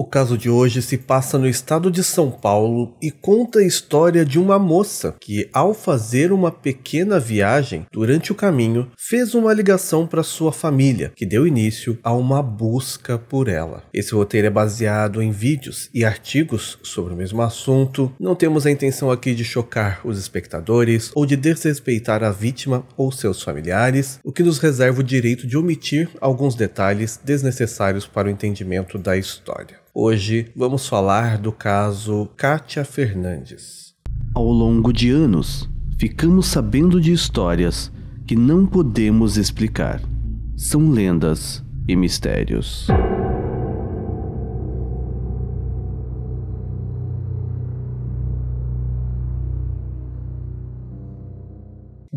O caso de hoje se passa no estado de São Paulo e conta a história de uma moça que, ao fazer uma pequena viagem durante o caminho, fez uma ligação para sua família, que deu início a uma busca por ela. Esse roteiro é baseado em vídeos e artigos sobre o mesmo assunto. Não temos a intenção aqui de chocar os espectadores ou de desrespeitar a vítima ou seus familiares, o que nos reserva o direito de omitir alguns detalhes desnecessários para o entendimento da história. Hoje vamos falar do caso Kátia Fernandes. Ao longo de anos, ficamos sabendo de histórias que não podemos explicar. São lendas e mistérios.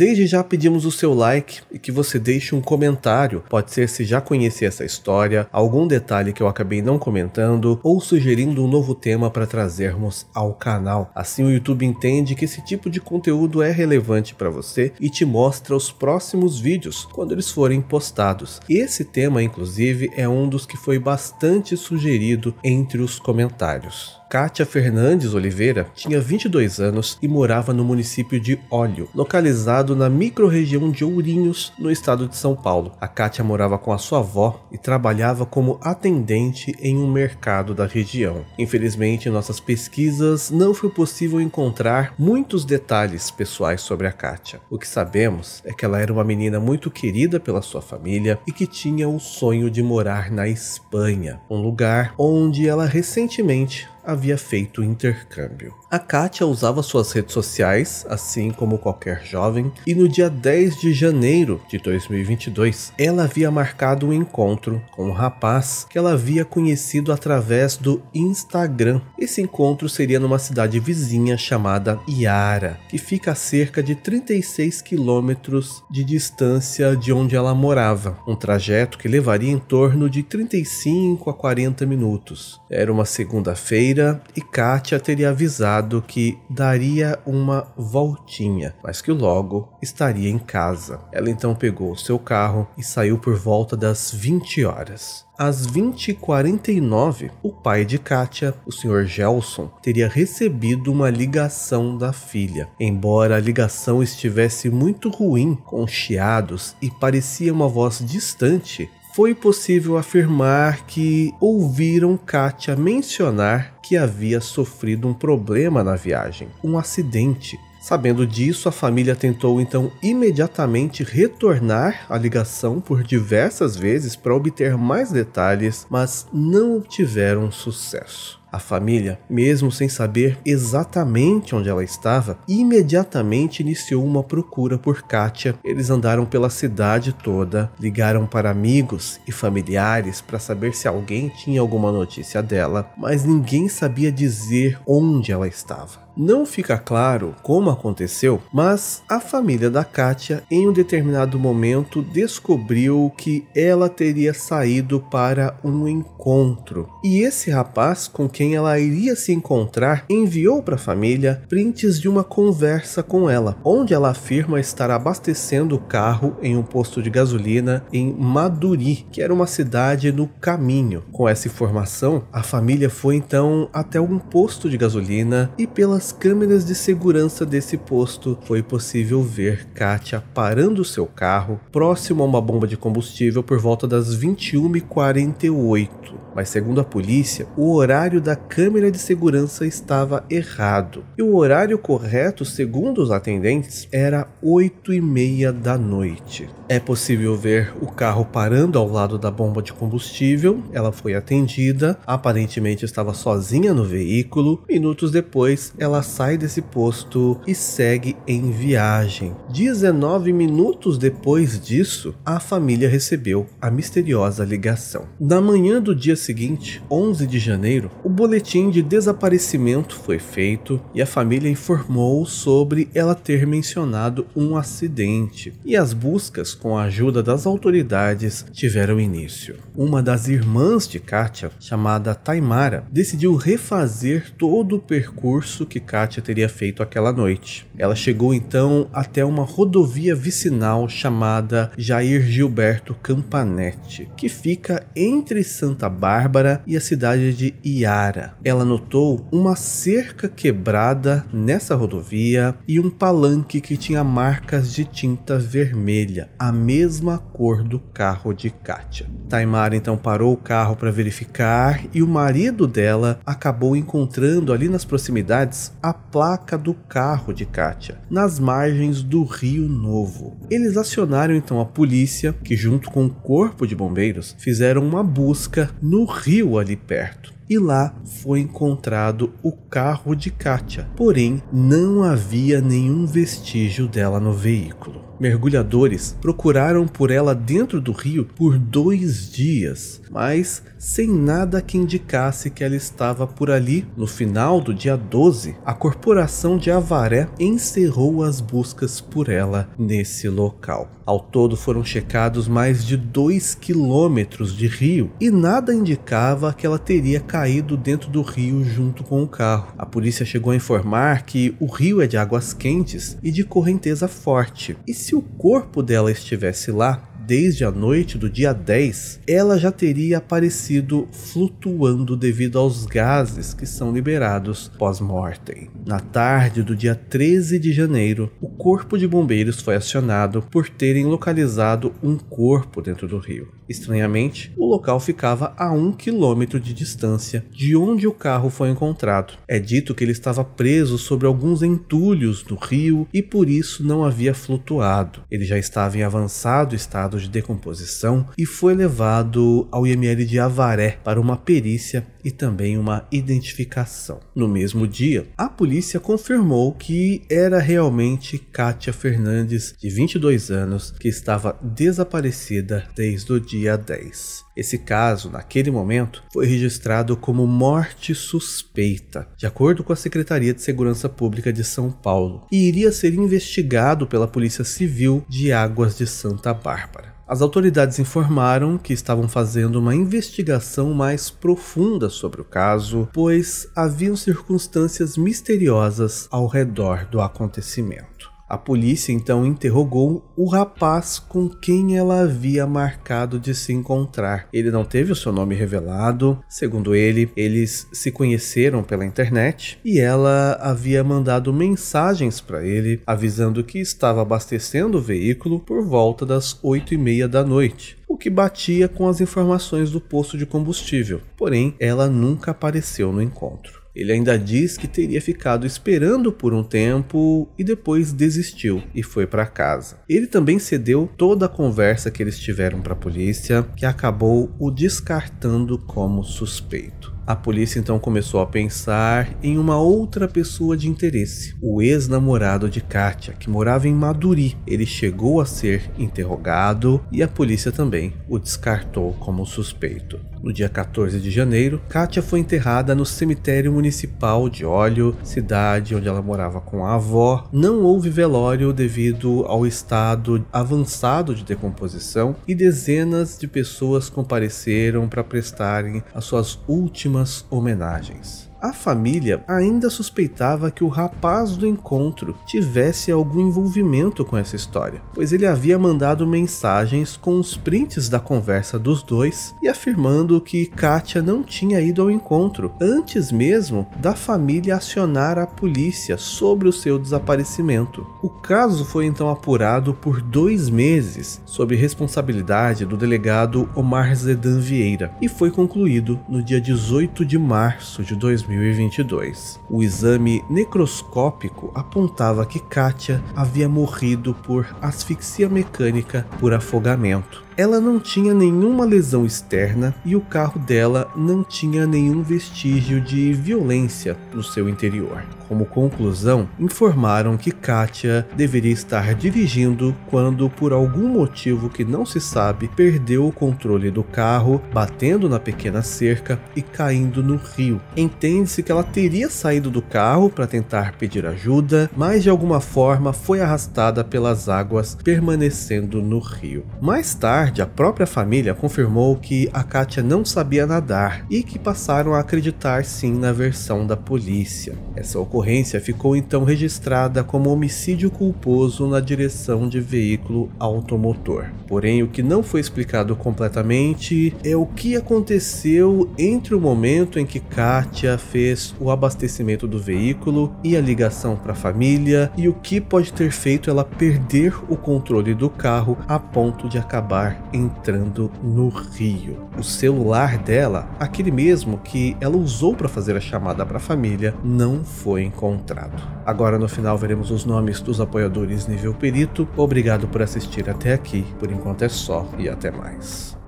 Desde já pedimos o seu like e que você deixe um comentário. Pode ser se já conhecia essa história, algum detalhe que eu acabei não comentando ou sugerindo um novo tema para trazermos ao canal. Assim o YouTube entende que esse tipo de conteúdo é relevante para você e te mostra os próximos vídeos quando eles forem postados. Esse tema, inclusive, é um dos que foi bastante sugerido entre os comentários. Kátia Fernandes Oliveira tinha 22 anos e morava no município de Óleo, localizado na microrregião de Ourinhos, no estado de São Paulo. A Kátia morava com a sua avó e trabalhava como atendente em um mercado da região. Infelizmente, em nossas pesquisas não foi possível encontrar muitos detalhes pessoais sobre a Kátia. O que sabemos é que ela era uma menina muito querida pela sua família e que tinha o sonho de morar na Espanha, um lugar onde ela recentemente havia feito intercâmbio. A Kátia usava suas redes sociais, assim como qualquer jovem, e no dia 10 de janeiro de 2022, ela havia marcado um encontro com um rapaz que ela havia conhecido através do Instagram. Esse encontro seria numa cidade vizinha chamada Iara, que fica a cerca de 36 quilômetros de distância de onde ela morava, um trajeto que levaria em torno de 35 a 40 minutos. Era uma segunda-feira e Kátia teria avisado que daria uma voltinha, mas que logo estaria em casa. Ela então pegou seu carro e saiu por volta das 20 horas. Às 20h49, o pai de Katia, o Sr. Gelson, teria recebido uma ligação da filha. Embora a ligação estivesse muito ruim, com chiados e parecia uma voz distante, foi possível afirmar que ouviram Katia mencionar que havia sofrido um problema na viagem, um acidente. Sabendo disso, a família tentou então imediatamente retornar a ligação por diversas vezes para obter mais detalhes, mas não obtiveram sucesso. A família, mesmo sem saber exatamente onde ela estava, imediatamente iniciou uma procura por Katia. Eles andaram pela cidade toda, ligaram para amigos e familiares para saber se alguém tinha alguma notícia dela, mas ninguém sabia dizer onde ela estava. Não fica claro como aconteceu, mas a família da Katia em um determinado momento descobriu que ela teria saído para um encontro. E esse rapaz com quem quem ela iria se encontrar, enviou para a família prints de uma conversa com ela, onde ela afirma estar abastecendo o carro em um posto de gasolina em Maduri, que era uma cidade no caminho. Com essa informação, a família foi então até um posto de gasolina e pelas câmeras de segurança desse posto foi possível ver Katia parando seu carro próximo a uma bomba de combustível por volta das 21h48. Mas segundo a polícia, o horário da da câmera de segurança estava errado. E o horário correto, segundo os atendentes, era 8 e meia da noite. É possível ver o carro parando ao lado da bomba de combustível. Ela foi atendida, aparentemente estava sozinha no veículo. Minutos depois, ela sai desse posto e segue em viagem. 19 minutos depois disso, a família recebeu a misteriosa ligação. Na manhã do dia seguinte, 11 de janeiro, o boletim de desaparecimento foi feito e a família informou sobre ela ter mencionado um acidente, e as buscas com a ajuda das autoridades tiveram início. Uma das irmãs de Katia, chamada Taimara, decidiu refazer todo o percurso que Katia teria feito aquela noite. Ela chegou então até uma rodovia vicinal chamada Jair Gilberto Campanete, que fica entre Santa Bárbara e a cidade de Iara ela notou uma cerca quebrada nessa rodovia e um palanque que tinha marcas de tinta vermelha, a mesma cor do carro de Katia. Taimara então parou o carro para verificar e o marido dela acabou encontrando ali nas proximidades a placa do carro de Katia, nas margens do Rio Novo. Eles acionaram então a polícia, que junto com o corpo de bombeiros fizeram uma busca no rio ali perto e lá foi encontrado o carro de Katia, porém não havia nenhum vestígio dela no veículo mergulhadores procuraram por ela dentro do rio por dois dias, mas sem nada que indicasse que ela estava por ali. No final do dia 12, a corporação de Avaré encerrou as buscas por ela nesse local. Ao todo foram checados mais de 2 quilômetros de rio e nada indicava que ela teria caído dentro do rio junto com o carro. A polícia chegou a informar que o rio é de águas quentes e de correnteza forte. E se se o corpo dela estivesse lá, desde a noite do dia 10, ela já teria aparecido flutuando devido aos gases que são liberados pós-mortem. Na tarde do dia 13 de janeiro, o corpo de bombeiros foi acionado por terem localizado um corpo dentro do rio. Estranhamente, o local ficava a um quilômetro de distância de onde o carro foi encontrado. É dito que ele estava preso sobre alguns entulhos no rio e por isso não havia flutuado. Ele já estava em avançado estado de decomposição e foi levado ao IML de Avaré para uma perícia e também uma identificação. No mesmo dia, a polícia confirmou que era realmente Kátia Fernandes, de 22 anos, que estava desaparecida desde o dia dia 10. Esse caso, naquele momento, foi registrado como morte suspeita, de acordo com a Secretaria de Segurança Pública de São Paulo, e iria ser investigado pela Polícia Civil de Águas de Santa Bárbara. As autoridades informaram que estavam fazendo uma investigação mais profunda sobre o caso, pois haviam circunstâncias misteriosas ao redor do acontecimento. A polícia então interrogou o rapaz com quem ela havia marcado de se encontrar. Ele não teve o seu nome revelado, segundo ele, eles se conheceram pela internet e ela havia mandado mensagens para ele avisando que estava abastecendo o veículo por volta das 8 e meia da noite o que batia com as informações do posto de combustível, porém ela nunca apareceu no encontro. Ele ainda diz que teria ficado esperando por um tempo e depois desistiu e foi para casa. Ele também cedeu toda a conversa que eles tiveram para a polícia, que acabou o descartando como suspeito. A polícia então começou a pensar em uma outra pessoa de interesse, o ex-namorado de Katia, que morava em Maduri. Ele chegou a ser interrogado e a polícia também o descartou como suspeito. No dia 14 de janeiro, Kátia foi enterrada no cemitério municipal de Óleo, cidade onde ela morava com a avó. Não houve velório devido ao estado avançado de decomposição e dezenas de pessoas compareceram para prestarem as suas últimas algumas homenagens. A família ainda suspeitava que o rapaz do encontro tivesse algum envolvimento com essa história, pois ele havia mandado mensagens com os prints da conversa dos dois e afirmando que Katia não tinha ido ao encontro antes mesmo da família acionar a polícia sobre o seu desaparecimento. O caso foi então apurado por dois meses sob responsabilidade do delegado Omar Zedan Vieira e foi concluído no dia 18 de março de 2000. 2022. O exame necroscópico apontava que Katia havia morrido por asfixia mecânica por afogamento. Ela não tinha nenhuma lesão externa e o carro dela não tinha nenhum vestígio de violência no seu interior. Como conclusão, informaram que Katia deveria estar dirigindo quando, por algum motivo que não se sabe, perdeu o controle do carro, batendo na pequena cerca e caindo no rio. Entende-se que ela teria saído do carro para tentar pedir ajuda, mas de alguma forma foi arrastada pelas águas, permanecendo no rio. Mais tarde, tarde, a própria família confirmou que a Katia não sabia nadar e que passaram a acreditar sim na versão da polícia. Essa ocorrência ficou então registrada como homicídio culposo na direção de veículo automotor. Porém, o que não foi explicado completamente é o que aconteceu entre o momento em que Katia fez o abastecimento do veículo e a ligação para a família e o que pode ter feito ela perder o controle do carro a ponto de acabar entrando no rio. O celular dela, aquele mesmo que ela usou para fazer a chamada para a família, não foi encontrado. Agora no final veremos os nomes dos apoiadores nível perito. Obrigado por assistir até aqui. Por enquanto é só e até mais.